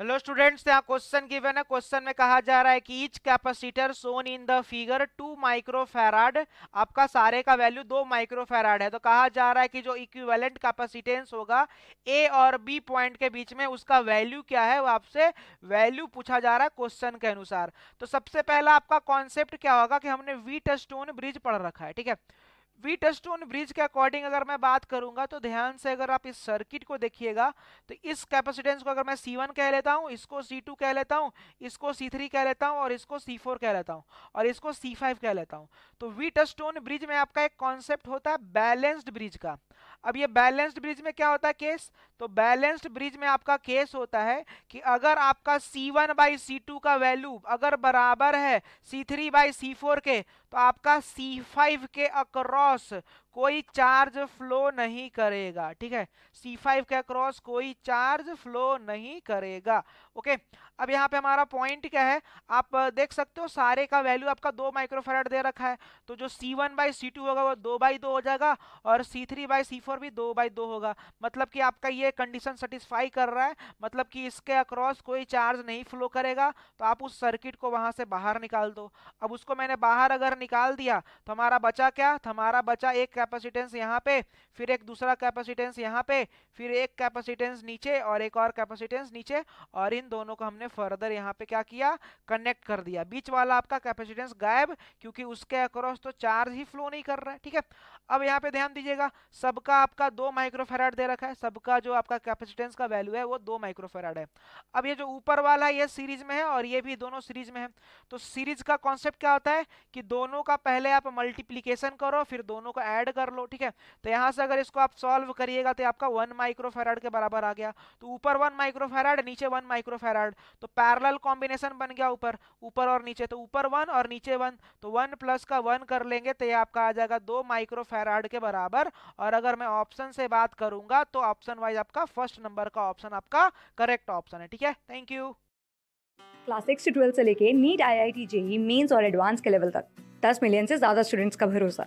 hello students यहाँ question given है question में कहा जा रहा है कि each capacitor shown in the figure two microfarad आपका सारे का वैल्यू दो माइक्रोफेराड है तो कहा जा रहा है कि जो इक्विवेलेंट कैपेसिटेंस होगा ए और बी पॉइंट के बीच में उसका वैल्यू क्या है वो आपसे वैल्यू पूछा जा रहा है क्वेश्चन के अनुसार तो सबसे पहला आपका कॉन्सेप्ट क्या होगा कि हमने वीट स्टोन ब्रिज पढ़ रखा है ठीक है वीटस्टोन ब्रिज के अकॉर्डिंग अगर मैं बात करूंगा तो ध्यान से अगर आप इस सर्किट को देखिएगा तो इस कैपेसिटेंस को अगर मैं C1 कह लेता हूं इसको C2 कह लेता हूं इसको C3 कह लेता हूं और इसको C4 कह लेता हूं और इसको C5 कह लेता हूं तो वीटस्टोन ब्रिज में आपका एक कॉन्सेप्ट होता है बैलेंस्ड ब्रिज का अब ये बैलेंस्ड ब्रिज में क्या होता है केस तो बैलेंस्ड ब्रिज में आपका केस होता है कि अगर आपका C1 वन बाई सी का वैल्यू अगर बराबर है C3 थ्री बाई सी के तो आपका C5 के अक्रॉस कोई चार्ज फ्लो नहीं करेगा ठीक है C5 के अक्रॉस कोई चार्ज फ्लो नहीं करेगा ओके अब यहाँ पे हमारा पॉइंट क्या है आप देख सकते हो सारे का वैल्यू आपका दो माइक्रोफेरेट दे रखा है तो जो C1 वन बाई सी होगा वो दो बाई दो हो जाएगा और C3 थ्री बाई सी भी दो बाई दो होगा मतलब कि आपका ये कंडीशन सेटिस्फाई कर रहा है मतलब कि इसके अक्रॉस कोई चार्ज नहीं फ्लो करेगा तो आप उस सर्किट को वहाँ से बाहर निकाल दो अब उसको मैंने बाहर अगर निकाल दिया तो हमारा बचा क्या तो हमारा बचा एक कैपेसिटेंस यहाँ पे फिर एक दूसरा कैपेसिटेंस यहाँ पे फिर एक कैपेसिटेंस नीचे और एक और कैपेसिटेंस नीचे और इन दोनों को हमने फर्दर यहाँ पे क्या किया कनेक्ट कर दिया बीच वाला आपका कैपेसिटेंस गायब क्योंकि उसके अक्रॉस तो चार्ज ही फ्लो नहीं कर रहा है ठीक है अब यहाँ पे ध्यान दीजिएगा सबका आपका दो माइक्रोफेराड दे रखा है सबका जो आपका कैपेसिटेंस का वैल्यू है वो दो माइक्रोफेराड है अब ये जो ऊपर वाला ये सीरीज में है और ये भी दोनों सीरीज में है तो सीरीज का कॉन्सेप्ट क्या होता है कि दोनों का पहले आप मल्टीप्लीकेशन करो फिर दोनों को ऐड कर लो ठीक है तो यहाँ से अगर इसको आप सॉल्व करिएगा तो आपका वन माइक्रोफेराड के बराबर आ गया तो ऊपर वन माइक्रोफेराड नीचे वन माइक्रोफेराड तो पैरल कॉम्बिनेशन बन गया ऊपर ऊपर और नीचे तो ऊपर वन और नीचे वन तो वन प्लस का वन कर लेंगे तो ये आपका आ जाएगा दो माइक्रोफेराड के बराबर और अगर मैं ऑप्शन से बात करूंगा तो ऑप्शन वाइज आपका फर्स्ट नंबर का ऑप्शन आपका करेक्ट ऑप्शन है ठीक है थैंक यू क्लास सिक्स से ट्वेल्व से लेके NEET I I T JEE mains और एडवांस के लेवल तक 10 मिलियन से ज़्यादा स्टूडेंट्स का भरोसा